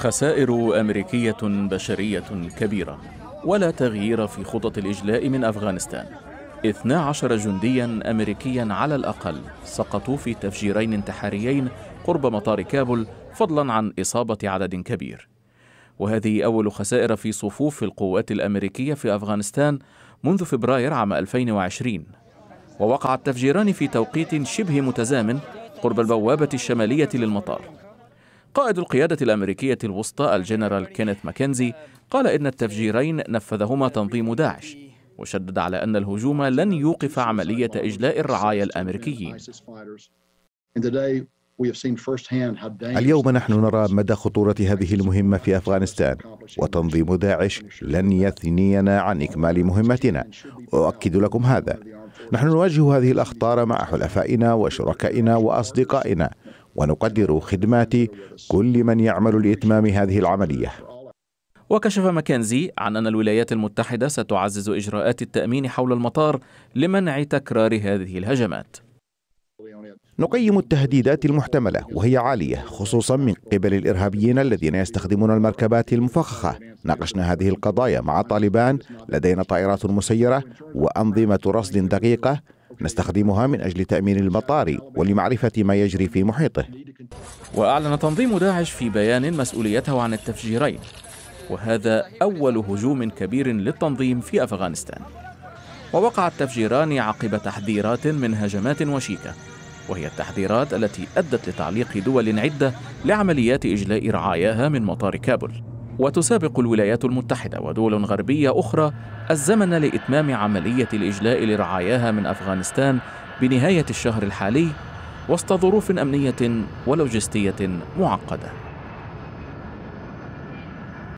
خسائر أمريكية بشرية كبيرة ولا تغيير في خطط الإجلاء من أفغانستان 12 جنديا أمريكيا على الأقل سقطوا في تفجيرين انتحاريين قرب مطار كابول فضلا عن إصابة عدد كبير وهذه أول خسائر في صفوف القوات الأمريكية في أفغانستان منذ فبراير عام 2020 ووقع التفجيران في توقيت شبه متزامن قرب البوابة الشمالية للمطار قائد القيادة الأمريكية الوسطى الجنرال كينيث ماكنزي قال إن التفجيرين نفذهما تنظيم داعش وشدد على أن الهجوم لن يوقف عملية إجلاء الرعايا الأمريكيين اليوم نحن نرى مدى خطورة هذه المهمة في أفغانستان وتنظيم داعش لن يثنينا عن إكمال مهمتنا أؤكد لكم هذا نحن نواجه هذه الأخطار مع حلفائنا وشركائنا وأصدقائنا ونقدر خدمات كل من يعمل لإتمام هذه العملية وكشف ماكنزي عن أن الولايات المتحدة ستعزز إجراءات التأمين حول المطار لمنع تكرار هذه الهجمات نقيم التهديدات المحتملة وهي عالية خصوصا من قبل الإرهابيين الذين يستخدمون المركبات المفخخة ناقشنا هذه القضايا مع طالبان لدينا طائرات مسيرة وأنظمة رصد دقيقة نستخدمها من أجل تأمين المطار ولمعرفة ما يجري في محيطه وأعلن تنظيم داعش في بيان مسؤوليته عن التفجيرين وهذا أول هجوم كبير للتنظيم في أفغانستان ووقع التفجيران عقب تحذيرات من هجمات وشيكة وهي التحذيرات التي أدت لتعليق دول عدة لعمليات إجلاء رعاياها من مطار كابول وتسابق الولايات المتحدة ودول غربية أخرى الزمن لإتمام عملية الإجلاء لرعاياها من أفغانستان بنهاية الشهر الحالي وسط ظروف أمنية ولوجستية معقدة